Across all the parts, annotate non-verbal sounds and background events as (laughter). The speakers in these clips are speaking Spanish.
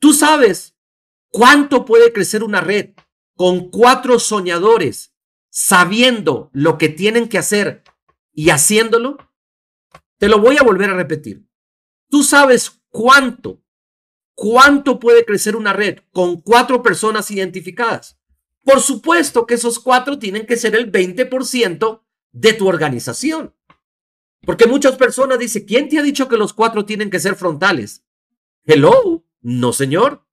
Tú sabes cuánto puede crecer una red con cuatro soñadores sabiendo lo que tienen que hacer y haciéndolo. Te lo voy a volver a repetir. Tú sabes cuánto, cuánto puede crecer una red con cuatro personas identificadas. Por supuesto que esos cuatro tienen que ser el 20% de tu organización. Porque muchas personas dicen, ¿quién te ha dicho que los cuatro tienen que ser frontales? Hello. No, señor.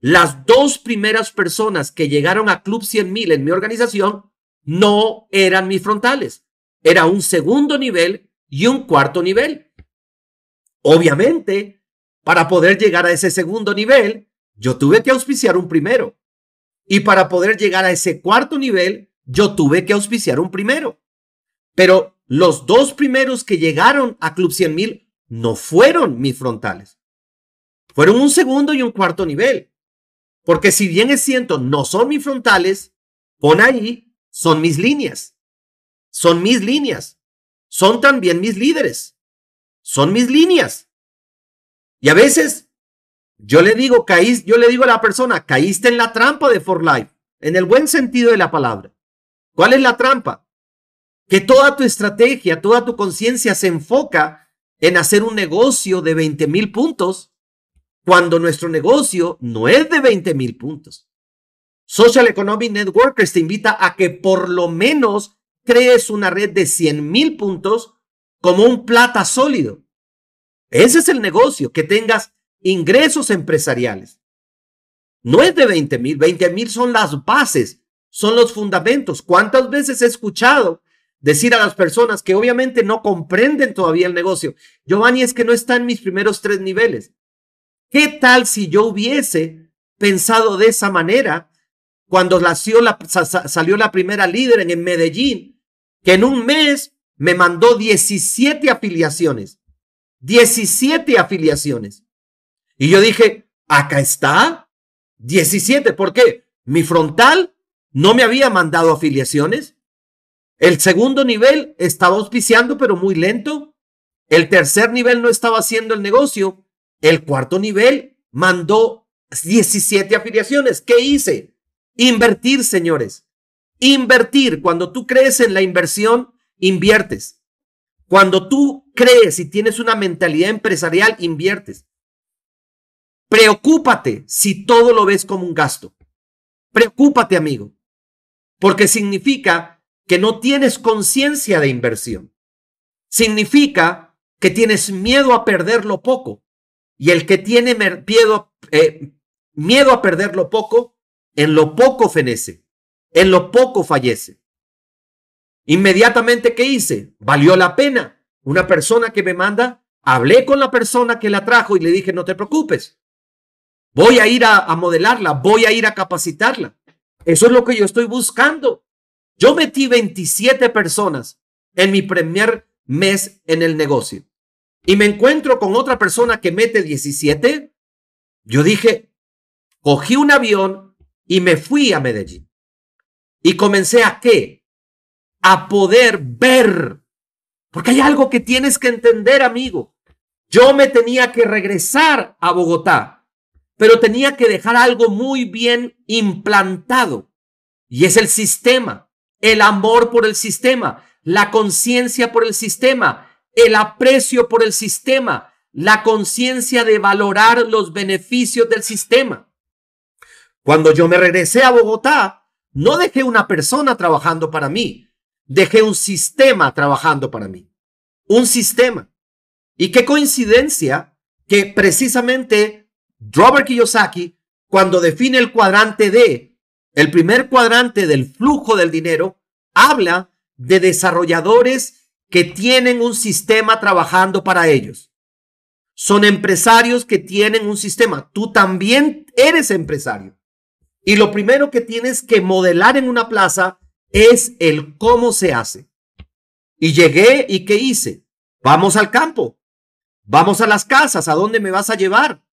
Las dos primeras personas que llegaron a Club 100.000 en mi organización no eran mis frontales. Era un segundo nivel y un cuarto nivel. Obviamente, para poder llegar a ese segundo nivel, yo tuve que auspiciar un primero. Y para poder llegar a ese cuarto nivel, yo tuve que auspiciar un primero. Pero los dos primeros que llegaron a Club 100.000 no fueron mis frontales. Fueron un segundo y un cuarto nivel. Porque si bien es cierto, no son mis frontales, pon ahí, son mis líneas. Son mis líneas. Son también mis líderes. Son mis líneas. Y a veces yo le digo, yo le digo a la persona, caíste en la trampa de For Life, en el buen sentido de la palabra. ¿Cuál es la trampa? Que toda tu estrategia, toda tu conciencia se enfoca en hacer un negocio de 20 mil puntos cuando nuestro negocio no es de 20 mil puntos. Social Economic Networkers te invita a que por lo menos crees una red de 100 mil puntos como un plata sólido. Ese es el negocio, que tengas ingresos empresariales. No es de 20 mil, 20 mil son las bases, son los fundamentos. ¿Cuántas veces he escuchado decir a las personas que obviamente no comprenden todavía el negocio, Giovanni, es que no está en mis primeros tres niveles? ¿Qué tal si yo hubiese pensado de esa manera cuando nació salió la primera líder en Medellín, que en un mes me mandó 17 afiliaciones? 17 afiliaciones. Y yo dije, acá está, 17. ¿Por qué? Mi frontal no me había mandado afiliaciones. El segundo nivel estaba auspiciando, pero muy lento. El tercer nivel no estaba haciendo el negocio. El cuarto nivel mandó 17 afiliaciones. ¿Qué hice? Invertir, señores. Invertir. Cuando tú crees en la inversión, inviertes. Cuando tú crees y tienes una mentalidad empresarial, inviertes. Preocúpate si todo lo ves como un gasto. Preocúpate, amigo, porque significa que no tienes conciencia de inversión. Significa que tienes miedo a perder lo poco. Y el que tiene miedo, eh, miedo a perder lo poco, en lo poco fenece, en lo poco fallece. Inmediatamente, ¿qué hice? Valió la pena. Una persona que me manda, hablé con la persona que la trajo y le dije, no te preocupes. Voy a ir a, a modelarla, voy a ir a capacitarla. Eso es lo que yo estoy buscando. Yo metí 27 personas en mi primer mes en el negocio y me encuentro con otra persona que mete 17, yo dije, cogí un avión y me fui a Medellín. Y comencé a qué? A poder ver. Porque hay algo que tienes que entender, amigo. Yo me tenía que regresar a Bogotá, pero tenía que dejar algo muy bien implantado. Y es el sistema, el amor por el sistema, la conciencia por el sistema, el aprecio por el sistema, la conciencia de valorar los beneficios del sistema. Cuando yo me regresé a Bogotá, no dejé una persona trabajando para mí, dejé un sistema trabajando para mí. Un sistema. Y qué coincidencia que precisamente Robert Kiyosaki, cuando define el cuadrante D, el primer cuadrante del flujo del dinero, habla de desarrolladores que tienen un sistema trabajando para ellos. Son empresarios que tienen un sistema. Tú también eres empresario. Y lo primero que tienes que modelar en una plaza es el cómo se hace. Y llegué y qué hice. Vamos al campo. Vamos a las casas. ¿A dónde me vas a llevar?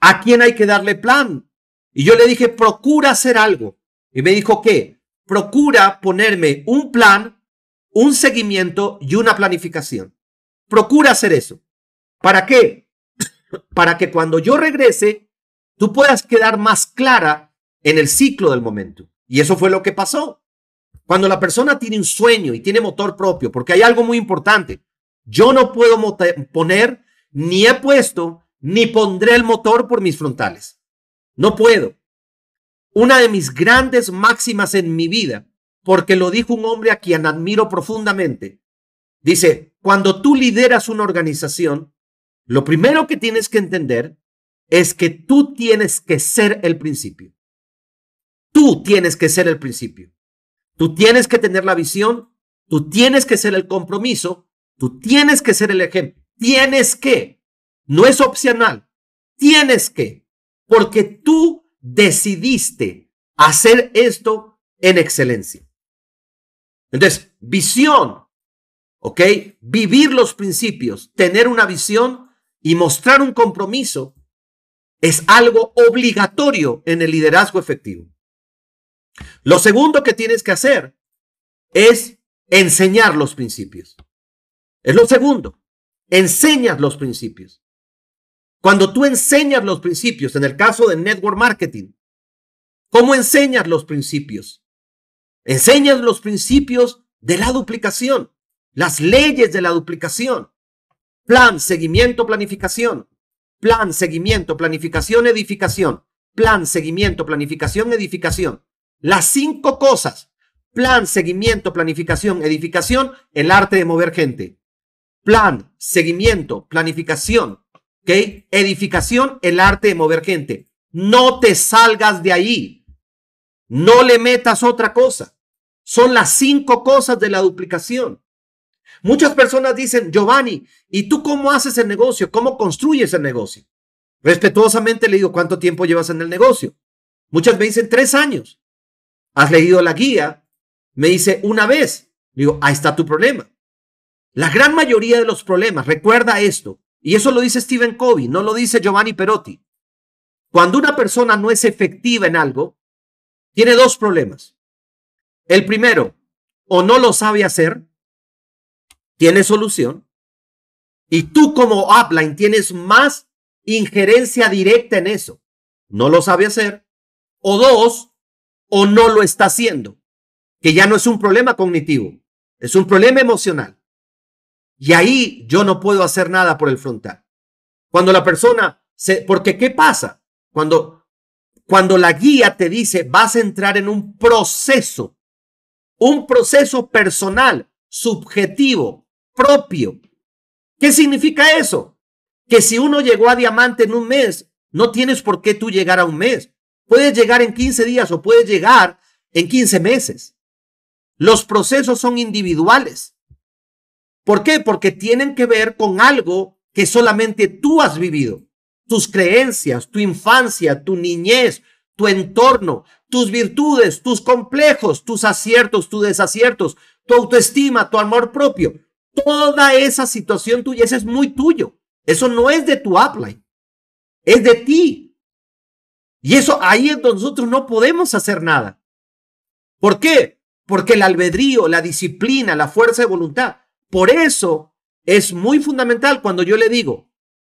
¿A quién hay que darle plan? Y yo le dije, procura hacer algo. Y me dijo, ¿qué? Procura ponerme un plan un seguimiento y una planificación. Procura hacer eso. ¿Para qué? (clears throat) Para que cuando yo regrese, tú puedas quedar más clara en el ciclo del momento. Y eso fue lo que pasó. Cuando la persona tiene un sueño y tiene motor propio, porque hay algo muy importante, yo no puedo poner, ni he puesto, ni pondré el motor por mis frontales. No puedo. Una de mis grandes máximas en mi vida porque lo dijo un hombre a quien admiro profundamente. Dice, cuando tú lideras una organización, lo primero que tienes que entender es que tú tienes que ser el principio. Tú tienes que ser el principio. Tú tienes que tener la visión, tú tienes que ser el compromiso, tú tienes que ser el ejemplo. Tienes que, no es opcional, tienes que, porque tú decidiste hacer esto en excelencia. Entonces, visión, ¿ok? Vivir los principios, tener una visión y mostrar un compromiso es algo obligatorio en el liderazgo efectivo. Lo segundo que tienes que hacer es enseñar los principios. Es lo segundo. Enseñas los principios. Cuando tú enseñas los principios, en el caso de network marketing, ¿cómo enseñas los principios? Enseñas los principios de la duplicación, las leyes de la duplicación. Plan, seguimiento, planificación. Plan, seguimiento, planificación, edificación. Plan, seguimiento, planificación, edificación. Las cinco cosas. Plan, seguimiento, planificación, edificación, el arte de mover gente. Plan, seguimiento, planificación, ¿ok? Edificación, el arte de mover gente. No te salgas de ahí. No le metas otra cosa. Son las cinco cosas de la duplicación. Muchas personas dicen, Giovanni, ¿y tú cómo haces el negocio? ¿Cómo construyes el negocio? Respetuosamente le digo, ¿cuánto tiempo llevas en el negocio? Muchas me dicen, tres años. ¿Has leído la guía? Me dice, una vez. Digo, ahí está tu problema. La gran mayoría de los problemas, recuerda esto, y eso lo dice Stephen Covey, no lo dice Giovanni Perotti. Cuando una persona no es efectiva en algo, tiene dos problemas. El primero, o no lo sabe hacer, tiene solución. Y tú como upline tienes más injerencia directa en eso. No lo sabe hacer. O dos, o no lo está haciendo. Que ya no es un problema cognitivo, es un problema emocional. Y ahí yo no puedo hacer nada por el frontal. Cuando la persona se... Porque ¿qué pasa? Cuando, cuando la guía te dice vas a entrar en un proceso un proceso personal, subjetivo, propio. ¿Qué significa eso? Que si uno llegó a diamante en un mes, no tienes por qué tú llegar a un mes. Puedes llegar en 15 días o puedes llegar en 15 meses. Los procesos son individuales. ¿Por qué? Porque tienen que ver con algo que solamente tú has vivido. Tus creencias, tu infancia, tu niñez, tu entorno, tus virtudes, tus complejos, tus aciertos, tus desaciertos, tu autoestima, tu amor propio. Toda esa situación tuya, es muy tuyo. Eso no es de tu upline, es de ti. Y eso ahí es nosotros no podemos hacer nada. ¿Por qué? Porque el albedrío, la disciplina, la fuerza de voluntad. Por eso es muy fundamental cuando yo le digo,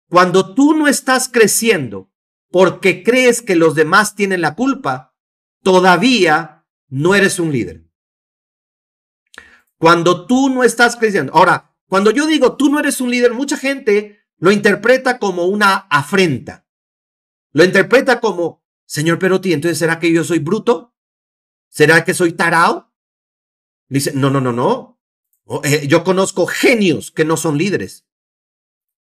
cuando tú no estás creciendo porque crees que los demás tienen la culpa, todavía no eres un líder. Cuando tú no estás creciendo. Ahora, cuando yo digo tú no eres un líder, mucha gente lo interpreta como una afrenta. Lo interpreta como, señor Perotti, entonces ¿será que yo soy bruto? ¿Será que soy tarao? Dice, no, no, no, no. Oh, eh, yo conozco genios que no son líderes.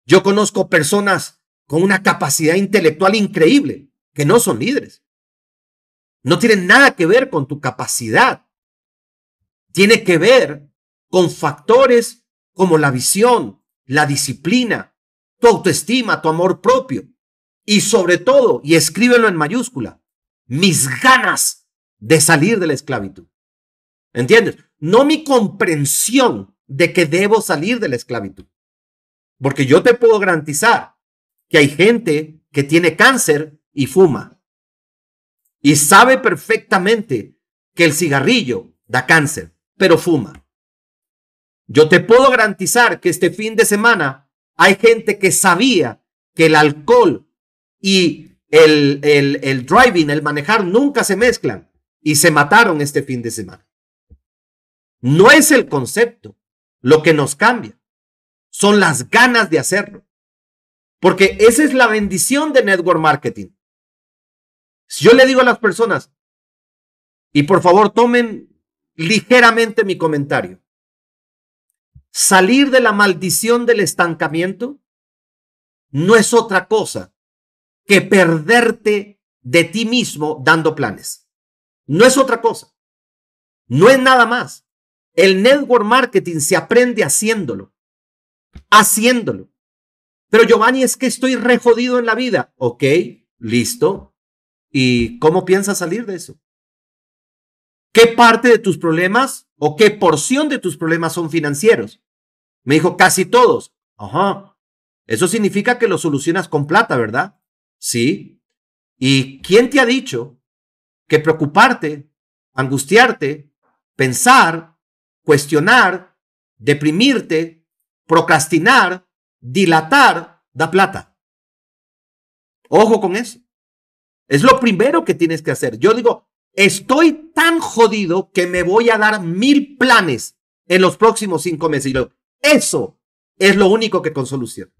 Yo conozco personas con una capacidad intelectual increíble que no son líderes no tiene nada que ver con tu capacidad. Tiene que ver con factores como la visión, la disciplina, tu autoestima, tu amor propio. Y sobre todo, y escríbelo en mayúscula, mis ganas de salir de la esclavitud. ¿Entiendes? No mi comprensión de que debo salir de la esclavitud. Porque yo te puedo garantizar que hay gente que tiene cáncer y fuma y sabe perfectamente que el cigarrillo da cáncer, pero fuma. Yo te puedo garantizar que este fin de semana hay gente que sabía que el alcohol y el, el driving, el manejar, nunca se mezclan y se mataron este fin de semana. No es el concepto lo que nos cambia, son las ganas de hacerlo. Porque esa es la bendición de Network Marketing. Si yo le digo a las personas, y por favor tomen ligeramente mi comentario, salir de la maldición del estancamiento no es otra cosa que perderte de ti mismo dando planes. No es otra cosa. No es nada más. El network marketing se aprende haciéndolo. Haciéndolo. Pero Giovanni, es que estoy re jodido en la vida. Ok, listo. ¿Y cómo piensas salir de eso? ¿Qué parte de tus problemas o qué porción de tus problemas son financieros? Me dijo, casi todos. Ajá. Eso significa que lo solucionas con plata, ¿verdad? Sí. ¿Y quién te ha dicho que preocuparte, angustiarte, pensar, cuestionar, deprimirte, procrastinar, dilatar, da plata? Ojo con eso. Es lo primero que tienes que hacer. Yo digo, estoy tan jodido que me voy a dar mil planes en los próximos cinco meses. Y eso es lo único que con solución.